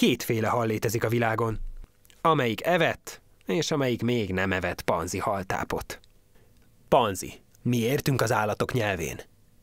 kétféle hal létezik a világon. Amelyik evett, és amelyik még nem evett panzi haltápot. Panzi. Mi értünk az állatok nyelvén.